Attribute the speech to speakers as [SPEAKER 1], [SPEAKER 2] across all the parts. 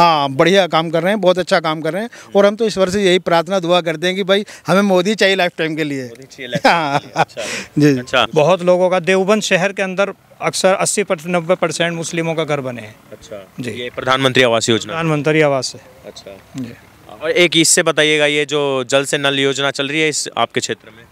[SPEAKER 1] हाँ बढ़िया काम कर रहे हैं बहुत अच्छा काम कर रहे हैं और हम तो ईश्वर से यही प्रार्थना दुआ करते हैं कि भाई हमें मोदी चाहिए लाइफ टाइम के लिए हाँ। अच्छा। जी अच्छा बहुत लोगों का देवबंद शहर के
[SPEAKER 2] अंदर अक्सर 80 परसेंट नब्बे परसेंट मुस्लिमों का घर बने हैं
[SPEAKER 3] अच्छा जी प्रधानमंत्री आवास योजना
[SPEAKER 2] प्रधानमंत्री आवास है
[SPEAKER 3] अच्छा जी और एक इससे बताइएगा ये जो जल से नल योजना चल रही है इस आपके क्षेत्र में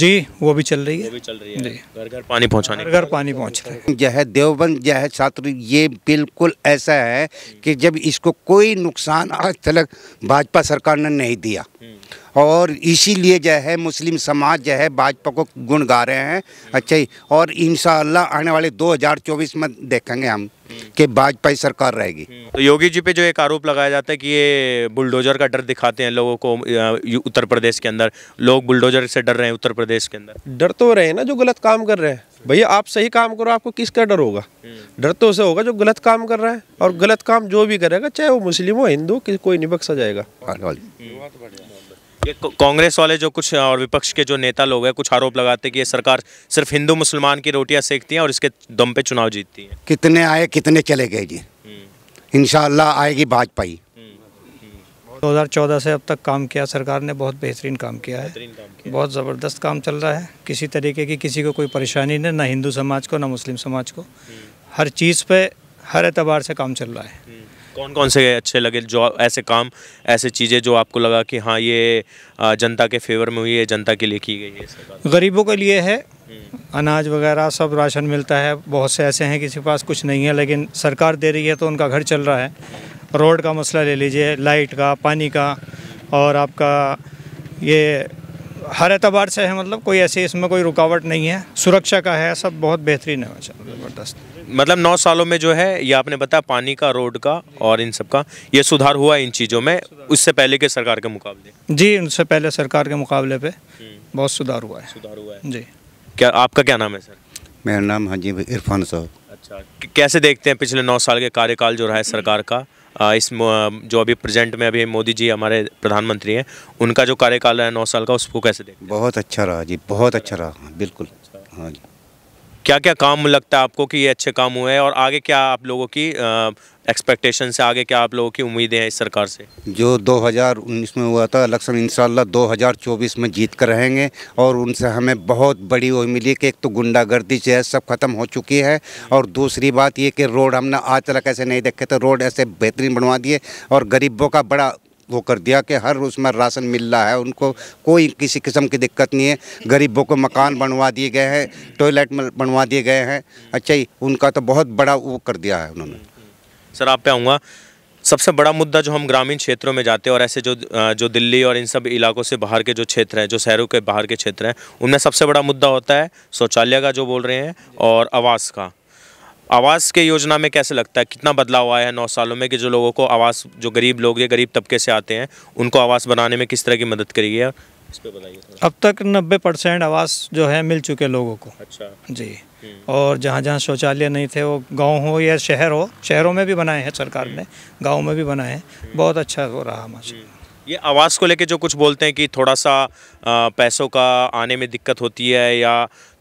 [SPEAKER 4] जी वो भी चल रही है वो भी चल
[SPEAKER 3] रही है घर घर पानी पहुंचाने घर घर
[SPEAKER 4] पानी पहुंच रहा है यह देवबंद यह छात्र ये बिल्कुल ऐसा है कि जब इसको कोई नुकसान आज तक भाजपा सरकार ने नहीं दिया हम्म। और इसीलिए जो है मुस्लिम समाज जो है भाजपा को गुण गा रहे हैं अच्छा ही और इन आने वाले 2024 में देखेंगे हम कि भाजपा सरकार रहेगी
[SPEAKER 3] तो योगी जी पे जो एक आरोप लगाया जाता है कि ये बुलडोजर का डर दिखाते हैं लोगों को उत्तर प्रदेश के अंदर लोग बुलडोजर से डर रहे हैं उत्तर प्रदेश के अंदर
[SPEAKER 5] डर तो रहे हैं ना जो गलत काम कर रहे हैं भैया आप सही काम करो आपको किसका डर होगा
[SPEAKER 3] हम्म।
[SPEAKER 5] डर तो उसे होगा जो गलत काम कर रहा है और गलत काम जो भी करेगा चाहे वो मुस्लिम हो हिंदू कोई नहीं बक्सा जाएगा हाँ हाँ
[SPEAKER 3] हम्म। ये कांग्रेस वाले जो कुछ और विपक्ष के जो नेता लोग हैं कुछ आरोप लगाते हैं कि ये सरकार सिर्फ हिंदू मुसलमान की रोटियां सेकती हैं और इसके दम पे चुनाव जीतती है
[SPEAKER 4] कितने आए कितने चले गए जी हम्म। इन आएगी भाजपा ही हम्म। चौदह से अब तक काम किया सरकार ने बहुत बेहतरीन
[SPEAKER 2] काम किया है बहुत ज़बरदस्त काम चल रहा है किसी तरीके की किसी को कोई परेशानी नहीं ना हिंदू समाज को ना मुस्लिम समाज को हम्म। हर चीज़ पे हर एतबार से काम चल रहा है
[SPEAKER 3] कौन कौन से अच्छे लगे जो ऐसे काम ऐसे चीज़ें जो आपको लगा कि हाँ ये जनता के फेवर में हुई है जनता के लिए की गई है
[SPEAKER 2] गरीबों के लिए है हम्म। अनाज वगैरह सब राशन मिलता है बहुत से ऐसे हैं किसी के पास कुछ नहीं है लेकिन सरकार दे रही है तो उनका घर चल रहा है रोड का मसला ले लीजिए लाइट का पानी का और आपका ये हर एतबार से है मतलब कोई ऐसी इसमें कोई रुकावट नहीं है सुरक्षा का है सब बहुत बेहतरीन है
[SPEAKER 3] ज़बरदस्त मतलब नौ सालों में जो है ये आपने बताया पानी का रोड का और इन सब का ये सुधार हुआ इन चीज़ों में उससे पहले के सरकार के मुकाबले
[SPEAKER 2] जी उनसे पहले सरकार के मुकाबले पे हम्म। बहुत सुधार हुआ है सुधार हुआ है
[SPEAKER 3] जी क्या आपका क्या नाम है सर मेरा नाम हजीब इरफान साहब अच्छा कैसे देखते हैं पिछले नौ साल के कार्यकाल जो रहा है सरकार का इस जो अभी प्रेजेंट में अभी मोदी जी हमारे प्रधानमंत्री हैं उनका जो कार्यकाल है नौ साल का उसको कैसे हैं
[SPEAKER 4] बहुत अच्छा रहा जी बहुत अच्छा रहा हाँ, बिल्कुल अच्छा।
[SPEAKER 3] हाँ जी क्या क्या काम लगता है आपको कि ये अच्छे काम हुए हैं और आगे क्या आप लोगों की एक्सपेक्टेशन से आगे क्या आप लोगों की उम्मीदें हैं इस सरकार से
[SPEAKER 4] जो 2019 में हुआ था इलेक्शन इंशाल्लाह 2024 में जीत कर रहेंगे और उनसे हमें बहुत बड़ी उम्मीद मिली कि एक तो गुंडागर्दी जो है सब खत्म हो चुकी है और दूसरी बात ये कि रोड हमने आज तक ऐसे नहीं देखे थे रोड ऐसे बेहतरीन बनवा दिए और गरीबों का बड़ा वो कर दिया कि हर उसमें राशन मिल रहा है उनको कोई किसी किस्म की दिक्कत नहीं है गरीबों को मकान बनवा दिए गए हैं टॉयलेट बनवा दिए गए हैं अच्छा ही उनका तो बहुत बड़ा वो कर दिया है उन्होंने
[SPEAKER 3] सर आप पे आऊँगा सबसे बड़ा मुद्दा जो हम ग्रामीण क्षेत्रों में जाते हैं और ऐसे जो जो दिल्ली और इन सब इलाकों से बाहर के जो क्षेत्र हैं जो शहरों के बाहर के क्षेत्र हैं उनमें सबसे बड़ा मुद्दा होता है शौचालय का जो बोल रहे हैं और आवास का आवास के योजना में कैसे लगता है कितना बदलाव आया है नौ सालों में कि जो लोगों को आवास जो गरीब लोग या गरीब तबके से आते हैं उनको आवास बनाने में किस तरह की मदद करी है
[SPEAKER 2] अब तक नब्बे परसेंट आवास जो है मिल चुके लोगों को अच्छा जी हम्म। और जहाँ जहाँ शौचालय नहीं थे वो गांव हो या शहर हो शहरों में भी बनाए हैं सरकार हम्म। ने गाँव में भी बनाए हैं हम्म। बहुत अच्छा हो रहा माशा
[SPEAKER 3] ये आवाज़ को लेके जो कुछ बोलते हैं कि थोड़ा सा पैसों का आने में दिक्कत होती है या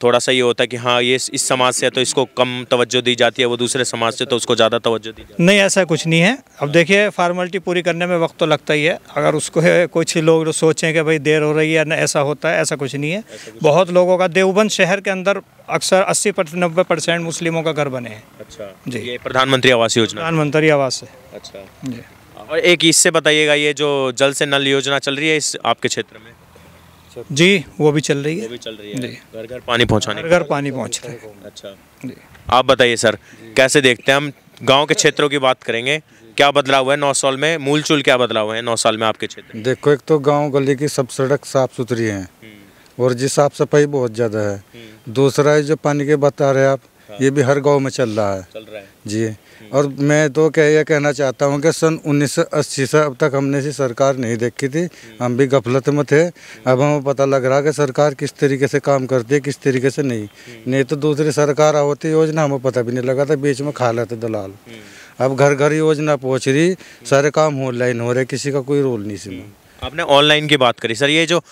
[SPEAKER 3] थोड़ा सा ये होता है कि हाँ ये इस समाज से है तो इसको कम तवज्जो दी जाती है वो दूसरे समाज से तो उसको ज़्यादा तवज्जो दी
[SPEAKER 2] जाती है नहीं ऐसा कुछ नहीं है अब देखिए फार्मेलिटी पूरी करने में वक्त तो लगता ही है अगर उसको कुछ लोग सोचें कि भाई देर हो रही है ऐसा होता है ऐसा कुछ नहीं है बहुत लोगों का देवबंद शहर के अंदर अक्सर अस्सी नब्बे परसेंट मुस्लिमों का घर बने हैं
[SPEAKER 3] अच्छा जी प्रधानमंत्री आवास योजना प्रधानमंत्री आवास है अच्छा जी और एक इससे बताइएगा ये जो जल से नल योजना चल रही है इस आपके क्षेत्र में
[SPEAKER 2] जी वो भी चल रही है वो भी चल रही है घर घर पानी पहुंचाने घर घर पानी पहुंच रहा है अच्छा
[SPEAKER 3] आप बताइए सर कैसे देखते हैं हम गांव के क्षेत्रों की बात करेंगे क्या बदलाव हुआ है नौ साल में मूल चूल क्या बदलाव हुआ है नौ साल में आपके क्षेत्र
[SPEAKER 6] देखो एक तो गांव गली की सब सड़क साफ सुथरी है हम्म। और जी साफ सफाई बहुत ज़्यादा है हम्म। दूसरा जो पानी के बता रहे आप हाँ। ये भी हर गाँव में चल रहा है जी और मैं तो क्या यह कहना चाहता हूँ कि सन 1980 से अब तक हमने इसी सरकार नहीं देखी थी हम्म। हम भी गफलत में थे हम्म। अब हमें पता लग रहा है कि सरकार किस तरीके से काम करती है किस तरीके से नहीं हम्म। नहीं तो दूसरी सरकार होती तो योजना हमें पता भी नहीं लगा था बीच में खा लेते दलाल अब घर घर योजना पहुँच रही सारे काम ऑनलाइन हो रहे किसी का कोई रोल नहीं इसमें
[SPEAKER 3] आपने ऑनलाइन की बात करी सर ये जो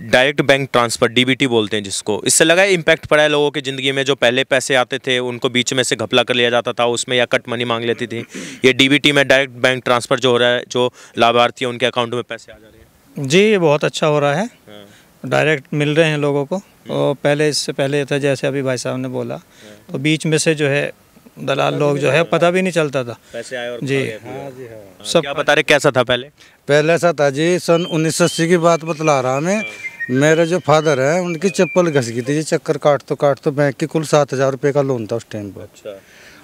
[SPEAKER 3] डायरेक्ट बैंक ट्रांसफ़र डीबीटी बोलते हैं जिसको इससे लगा इम्पैक्ट पड़ा है लोगों की ज़िंदगी में जो पहले पैसे आते थे उनको बीच में से घपला कर लिया जाता था उसमें या कट मनी मांग लेती थी ये डीबीटी में डायरेक्ट बैंक ट्रांसफ़र जो हो रहा है जो लाभार्थी है उनके अकाउंट में पैसे आ जा रहे
[SPEAKER 2] हैं जी ये बहुत अच्छा हो रहा है हाँ। डायरेक्ट मिल रहे हैं लोगों को हम्म। और पहले इससे पहले था जैसे अभी भाई साहब ने बोला हाँ।
[SPEAKER 6] तो बीच में से जो है दलाल लोग जो है पता भी नहीं चलता था पैसे आए और जी हाँ जी हाँ सब तो क्या बता रहे कैसा था पहले पहले ऐसा था जी सन उन्नीस सौ की बात बतला रहा मैं मेरे जो फादर हैं उनकी चप्पल घस गई थी जी चक्कर काट तो काट तो बैंक की कुल सात हज़ार रुपये का लोन था उस टाइम पर अच्छा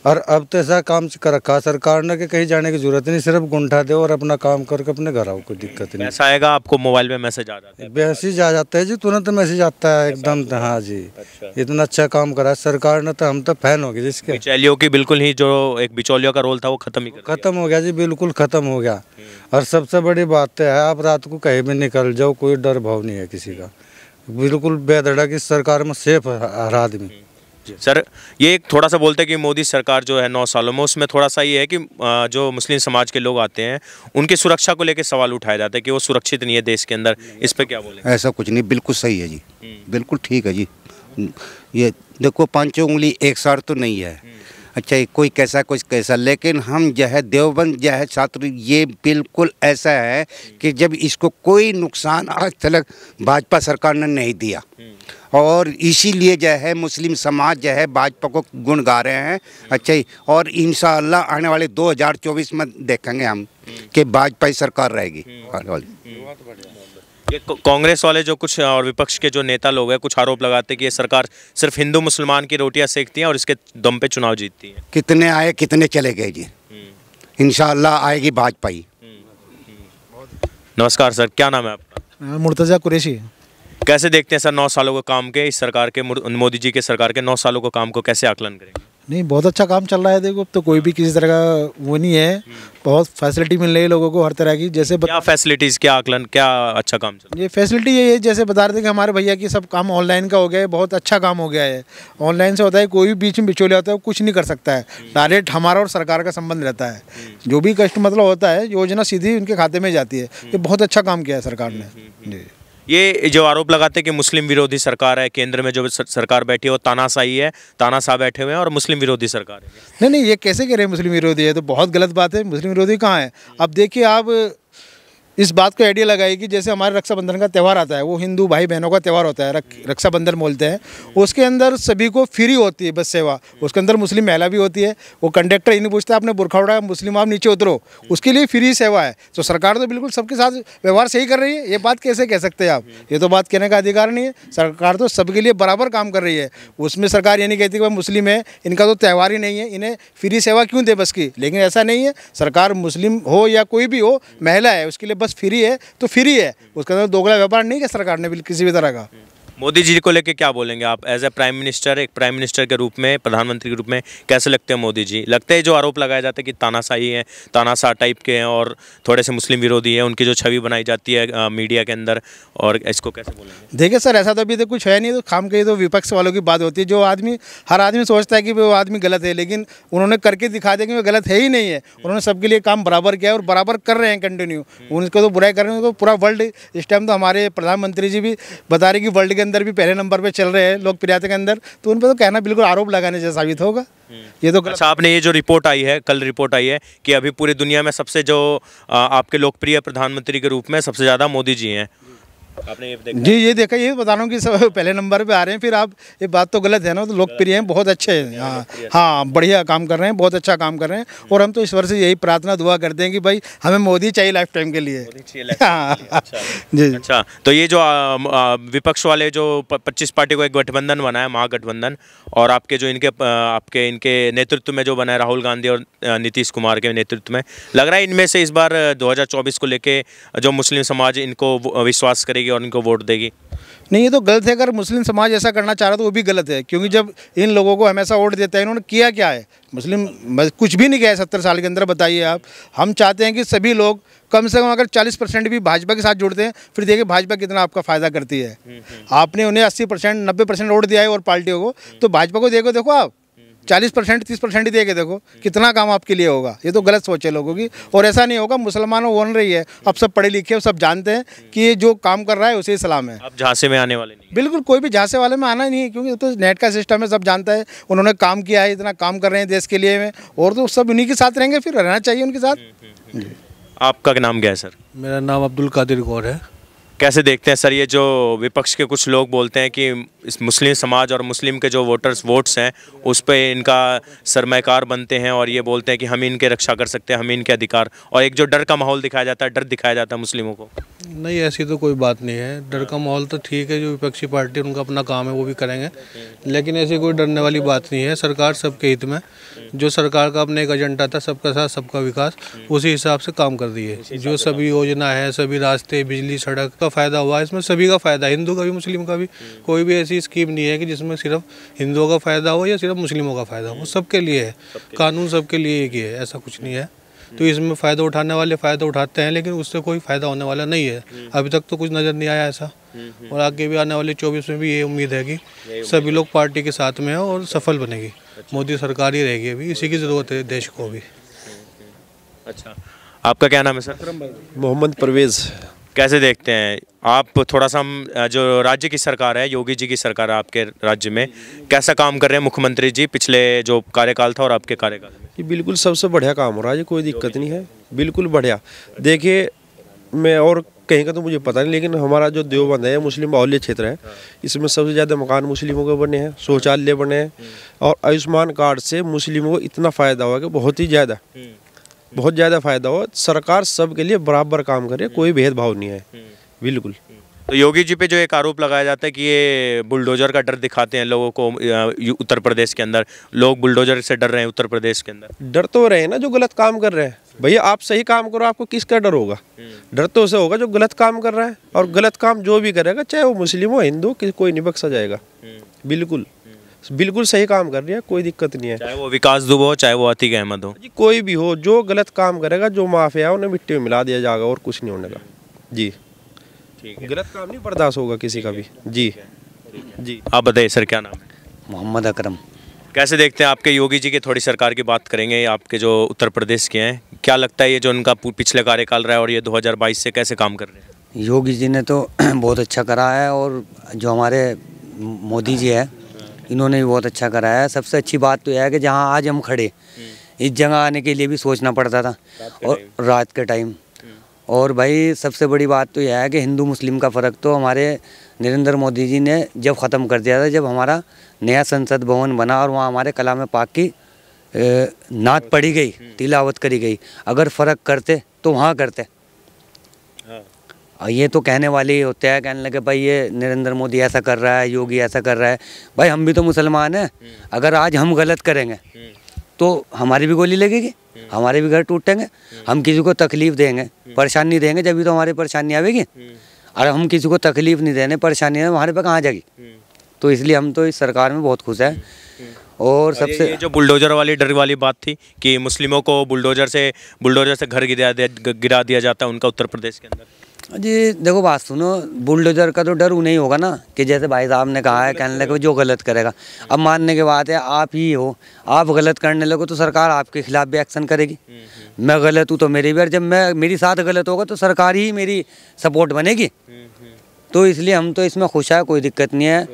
[SPEAKER 6] और अब तो ऐसा काम कर रखा सरकार ने कि कहीं जाने की जरूरत नहीं सिर्फ गुंठा दे और अपना काम करके अपने घर आओ कोई दिक्कत नहीं ऐसा
[SPEAKER 3] आएगा आपको मोबाइल में मैसेज आ जाता है मैसेज
[SPEAKER 6] आ जाता है जी तुरंत मैसेज आता है एकदम अच्छा। हाँ जी अच्छा। इतना अच्छा काम करा सरकार ने तो हम तो फैन हो गए जिसके
[SPEAKER 3] बिचौलियों की बिल्कुल ही जो एक बिचौलियों का रोल था वो खत्म ही
[SPEAKER 6] खत्म हो गया जी बिल्कुल खत्म हो गया और सबसे बड़ी बात तो है आप रात को कहीं भी निकल जाओ कोई डर भाव नहीं है किसी का बिल्कुल बेधड़ा की सरकार में सेफ हर आदमी
[SPEAKER 3] सर ये एक थोड़ा सा बोलते हैं कि मोदी सरकार जो है नौ सालों में उसमें थोड़ा सा ये है कि जो मुस्लिम समाज के लोग आते हैं उनकी सुरक्षा को लेकर सवाल उठाया जाता है कि वो सुरक्षित नहीं है देश के अंदर इस पर क्या बोले
[SPEAKER 4] ऐसा कुछ नहीं बिल्कुल सही है जी हम्म। बिल्कुल ठीक है जी ये देखो पाँचों उंगली एक सार तो नहीं है हम्म। अच्छा कोई कैसा कुछ कैसा लेकिन हम जो है देवबंद जो है छात्र ये बिल्कुल ऐसा है कि जब इसको कोई नुकसान आज तक भाजपा सरकार ने नहीं दिया हम्म। और इसीलिए जो है मुस्लिम समाज जो है भाजपा को गुण गा रहे हैं अच्छा ही और इन आने वाले 2024 में देखेंगे हम कि भाजपा ही सरकार रहेगी
[SPEAKER 3] ये कांग्रेस वाले जो कुछ और विपक्ष के जो नेता लोग हैं कुछ आरोप लगाते हैं कि ये सरकार सिर्फ हिंदू मुसलमान की रोटियां सेकती है और इसके दम पे चुनाव जीतती है
[SPEAKER 4] कितने आए कितने चले गए जी हम्म। इन आएगी भाजपा ही
[SPEAKER 3] हम्म। नमस्कार सर क्या नाम है
[SPEAKER 4] आपका मुर्तज़ा कुरेशी
[SPEAKER 3] कैसे देखते हैं सर नौ सालों के काम के इस सरकार के मोदी जी के सरकार के नौ सालों के काम को कैसे आकलन करें
[SPEAKER 1] नहीं बहुत अच्छा काम चल रहा है देखो अब तो कोई भी किसी तरह का वो नहीं है हम्म। बहुत फैसिलिटी मिल रही है लोगों को हर तरह
[SPEAKER 3] की जैसे क्या फैसिलिटीज़ क्या आकलन क्या अच्छा काम चल
[SPEAKER 1] रहा? है ये फैसिलिटी ये जैसे बता रहे थे कि हमारे भैया की सब काम ऑनलाइन का हो गया है बहुत अच्छा काम हो गया है ऑनलाइन से होता है कोई भी बीच में बिचौलिया होता है कुछ नहीं कर सकता है डायरेक्ट हम्म। हमारा और सरकार का संबंध रहता है हम्म। जो भी कष्ट मतलब होता है योजना सीधी उनके खाते में जाती है ये बहुत अच्छा काम किया है सरकार ने जी
[SPEAKER 3] ये जो आरोप लगाते हैं कि मुस्लिम विरोधी सरकार है केंद्र में जो सरकार बैठी है वो तानाशाही है तानाशाह बैठे हुए हैं और मुस्लिम विरोधी सरकार है
[SPEAKER 1] नहीं नहीं ये कैसे कह रहे हैं मुस्लिम विरोधी है तो बहुत गलत बात है मुस्लिम विरोधी कहाँ है अब देखिए आप इस बात को आइडिया लगाई कि जैसे हमारे रक्षाबंधन का त्यौहार आता है वो हिंदू भाई बहनों का त्यौहार होता है रक्षाबंधन बोलते हैं उसके अंदर सभी को फ्री होती है बस सेवा उसके अंदर मुस्लिम महिला भी होती है वो कंडक्टर ही नहीं पूछता आपने बुरखा उड़ा मुस्लिम आप नीचे उतरो उसके लिए फ्री सेवा है तो सरकार तो बिल्कुल सबके साथ व्यवहार सही कर रही है ये बात कैसे कह सकते हैं आप ये तो बात कहने का अधिकार नहीं है सरकार तो सबके लिए बराबर काम कर रही है उसमें सरकार ये नहीं कहती कि भाई मुस्लिम है इनका तो त्यौहार ही नहीं है इन्हें फ्री सेवा क्यों दे बस की लेकिन ऐसा नहीं है सरकार मुस्लिम हो या कोई भी हो महिला है उसके लिए बस पास फ्री है तो फ्री है उसके अंदर दोगला व्यापार नहीं किया सरकार ने किसी भी तरह का
[SPEAKER 3] मोदी जी को लेके क्या बोलेंगे आप एज ए प्राइम मिनिस्टर एक प्राइम मिनिस्टर के रूप में प्रधानमंत्री के रूप में कैसे लगते हैं मोदी जी लगते हैं जो आरोप लगाया जाते हैं कि तानाशाही है तानाशाह टाइप के हैं और थोड़े से मुस्लिम विरोधी हैं उनकी जो छवि बनाई जाती है आ, मीडिया के अंदर और इसको कैसे
[SPEAKER 1] बोलेंगे देखिए सर ऐसा तो अभी तो कुछ है नहीं तो खाम कही तो विपक्ष वालों की बात होती है जो आदमी हर आदमी सोचता है कि वो आदमी गलत है लेकिन उन्होंने करके दिखा दिया कि वो गलत है ही नहीं है उन्होंने सबके लिए काम बराबर किया और बराबर कर रहे हैं कंटिन्यू हम्म। उनको तो बुराई कर रहे हैं तो पूरा वर्ल्ड इस टाइम तो हमारे प्रधानमंत्री जी भी बता रहे कि वर्ल्ड के अंदर भी पहले नंबर पे चल रहे हैं लोकप्रियता के अंदर तो उन पर तो कहना बिल्कुल आरोप लगाने जैसा साबित होगा
[SPEAKER 3] हम्म। ये तो अच्छा आपने ये जो रिपोर्ट आई है कल रिपोर्ट आई है कि अभी पूरी दुनिया में सबसे जो आपके लोकप्रिय प्रधानमंत्री के रूप में सबसे ज़्यादा मोदी जी हैं आपने ये देखा
[SPEAKER 1] जी ये देखा ये बता रहा हूँ कि सब पहले नंबर पे आ रहे हैं फिर आप ये बात तो गलत है ना तो लोकप्रिय हैं बहुत अच्छे हैं हाँ हाँ बढ़िया काम कर रहे हैं बहुत अच्छा काम कर रहे हैं और हम तो ईश्वर से यही प्रार्थना दुआ करते हैं कि भाई हमें मोदी चाहिए लाइफ टाइम के लिए हाँ। अच्छा।
[SPEAKER 3] जी अच्छा तो ये जो विपक्ष वाले जो पच्चीस पार्टी को एक गठबंधन बना है महागठबंधन और आपके जो इनके आपके इनके नेतृत्व में जो बना है राहुल गांधी और नीतीश कुमार के नेतृत्व में लग रहा है इनमें से इस बार दो को लेके जो मुस्लिम समाज इनको विश्वास करे करेगी और इनको वोट देगी
[SPEAKER 1] नहीं ये तो गलत है अगर मुस्लिम समाज ऐसा करना चाह रहा तो वो भी गलत है क्योंकि जब इन लोगों को हमेशा वोट देते हैं इन्होंने किया क्या है मुस्लिम कुछ भी नहीं किया है सत्तर साल के अंदर बताइए आप हम चाहते हैं कि सभी लोग कम से कम अगर चालीस परसेंट भी भाजपा के साथ जुड़ते हैं फिर देखिए भाजपा कितना आपका फ़ायदा करती है हम्म, हम्म। आपने उन्हें अस्सी परसेंट वोट दिया है और पार्टियों को तो भाजपा को देखो देखो आप चालीस परसेंट तीस परसेंट ही दे के देखो कितना काम आपके लिए होगा ये तो गलत सोच है लोगों की और ऐसा नहीं होगा मुसलमानों बोल रही है अब सब पढ़े लिखे सब जानते हैं कि ये जो काम कर रहा है उसे सलाम
[SPEAKER 3] है अब झांसे में आने वाले नहीं
[SPEAKER 1] बिल्कुल कोई भी झांसे वाले में आना नहीं है क्योंकि तो नेट का सिस्टम है सब जानता है उन्होंने काम किया है इतना काम कर रहे हैं देश के लिए में और तो सब उन्हीं के साथ रहेंगे फिर रहना चाहिए उनके साथ हम्म,
[SPEAKER 3] हम्म, हम्म, आपका नाम क्या है सर
[SPEAKER 7] मेरा नाम अब्दुल कादिर गौर है
[SPEAKER 3] कैसे देखते हैं सर ये जो विपक्ष के कुछ लोग बोलते हैं कि इस मुस्लिम समाज और मुस्लिम के जो वोटर्स वोट्स हैं उस पर इनका सरमाकार बनते हैं और ये बोलते हैं कि हम इनके रक्षा कर सकते हैं हम इनके अधिकार और एक जो डर का माहौल दिखाया जाता है डर दिखाया जाता है मुस्लिमों को
[SPEAKER 7] नहीं ऐसी तो कोई बात नहीं है डर का माहौल तो ठीक है जो विपक्षी पार्टी उनका अपना काम है वो भी करेंगे लेकिन ऐसी कोई डरने वाली बात नहीं है सरकार सबके हित में जो सरकार का अपने एक एजेंडा था सबका साथ सबका विकास उसी हिसाब से काम कर रही है जो सभी योजना है सभी रास्ते बिजली सड़क का फ़ायदा हुआ इसमें सभी का फ़ायदा हिंदू का भी मुस्लिम का भी कोई भी ऐसी स्कीम नहीं है कि जिसमें सिर्फ हिंदुओं का फ़ायदा हो या सिर्फ मुस्लिमों का फ़ायदा हो सबके लिए है कानून सबके लिए एक ही है ऐसा कुछ नहीं है तो इसमें फ़ायदा उठाने वाले फ़ायदा उठाते हैं लेकिन उससे कोई फ़ायदा होने वाला नहीं है हम्म। अभी तक तो कुछ नज़र नहीं आया ऐसा हम्म, हम्म। और आगे भी आने वाले चौबीस में भी ये उम्मीद है कि सभी लोग पार्टी के साथ में है और अच्छा। सफल बनेगी अच्छा। मोदी सरकार ही रहेगी अभी इसी की ज़रूरत है देश को भी
[SPEAKER 3] अच्छा आपका क्या नाम है सर मोहम्मद परवेज़ कैसे देखते हैं आप थोड़ा सा हम जो राज्य की सरकार है योगी जी की सरकार है आपके राज्य में कैसा काम कर रहे हैं मुख्यमंत्री जी पिछले जो कार्यकाल था और आपके कार्यकाल
[SPEAKER 5] में ये बिल्कुल सबसे बढ़िया काम हो रहा है कोई दिक्कत नहीं है बिल्कुल बढ़िया देखिए मैं और कहीं का तो मुझे पता नहीं लेकिन हमारा जो देवबंद है मुस्लिम बाहुल्य क्षेत्र है इसमें सबसे ज़्यादा मकान मुस्लिमों के बने हैं शौचालय बने हैं और आयुष्मान कार्ड से मुस्लिमों को इतना फ़ायदा हुआ कि बहुत ही ज़्यादा हम्म। बहुत ज़्यादा फ़ायदा हो सरकार सबके लिए बराबर काम करे कोई भेदभाव नहीं है बिल्कुल
[SPEAKER 3] तो योगी जी पे जो एक आरोप लगाया जाता है कि ये बुलडोजर का डर दिखाते हैं लोगों को उत्तर प्रदेश के अंदर लोग बुलडोजर से डर रहे हैं उत्तर प्रदेश के अंदर
[SPEAKER 5] डर तो रहे हैं ना जो गलत काम कर रहे हैं भैया आप सही काम करो आपको किसका डर होगा
[SPEAKER 3] हम्म।
[SPEAKER 5] डर तो उसे होगा जो गलत काम कर रहा है और गलत काम जो भी करेगा चाहे वो मुस्लिम हो हिंदू कोई नहीं बख्शा जाएगा हम्म। बिल्कुल बिल्कुल सही काम कर रही है कोई दिक्कत नहीं है
[SPEAKER 3] चाहे वो विकास दुबो हो चाहे वो अतिक अहमद हो जी
[SPEAKER 5] कोई भी हो जो गलत काम करेगा जो माफिया है उन्हें मिट्टी में मिला दिया जाएगा और कुछ नहीं होने का जी गलत काम नहीं बर्दाश्त होगा किसी का भी जी जी आप बताइए सर क्या नाम है मोहम्मद अकरम
[SPEAKER 3] कैसे देखते हैं आपके योगी जी की थोड़ी सरकार की बात करेंगे आपके जो उत्तर प्रदेश के हैं क्या लगता है ये जो उनका पिछले कार्यकाल रहा है और ये 2022 से कैसे काम कर रहे
[SPEAKER 8] हैं योगी जी ने तो बहुत अच्छा करा है और जो हमारे मोदी जी है इन्होंने भी बहुत अच्छा कराया सबसे अच्छी बात तो यह है कि जहाँ आज हम खड़े हम्म। इस जगह आने के लिए भी सोचना पड़ता था और रात के टाइम हम्म। और भाई सबसे बड़ी बात तो यह है कि हिंदू मुस्लिम का फ़र्क तो हमारे नरेंद्र मोदी जी ने जब ख़त्म कर दिया था जब हमारा नया संसद भवन बना और वहाँ हमारे कला में पाक की नात पढ़ी गई हम्म। तिलावत करी गई अगर फ़र्क करते तो वहाँ करते हाँ। ये तो कहने वाले ही होते हैं कहने लगे भाई ये नरेंद्र मोदी ऐसा कर रहा है योगी ऐसा कर रहा है भाई हम भी तो मुसलमान हैं हम्म। अगर आज हम गलत करेंगे हम्म। तो हमारी भी गोली लगेगी हम्म। हमारे भी घर टूटेंगे हम किसी को तकलीफ देंगे परेशानी देंगे जब भी तो हमारी परेशानी आवेगी और हम किसी को तकलीफ नहीं देने परेशानी हमारे पे कहाँ जाएगी तो इसलिए हम तो इस सरकार में बहुत खुश हैं और सबसे ये,
[SPEAKER 3] जो बुलडोजर वाली डर वाली बात थी कि मुस्लिमों को बुलडोजर से बुलडोजर से घर गिरा दिया गिरा दिया जाता है उनका उत्तर प्रदेश के अंदर
[SPEAKER 8] जी देखो बात सुनो बुलडोजर का तो डर उन्हें ही होगा ना कि जैसे भाई साहब ने कहा है कहने लगे जो गलत करेगा अब मानने के बाद है आप ही हो आप गलत करने लगो तो सरकार आपके खिलाफ भी एक्शन करेगी मैं गलत हूँ तो मेरी भी और जब मैं मेरी साथ गलत होगा तो सरकार ही मेरी सपोर्ट बनेगी हम्म, हम्म। तो इसलिए हम तो इसमें खुश है कोई दिक्कत नहीं है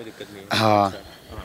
[SPEAKER 8] हाँ अच्छा।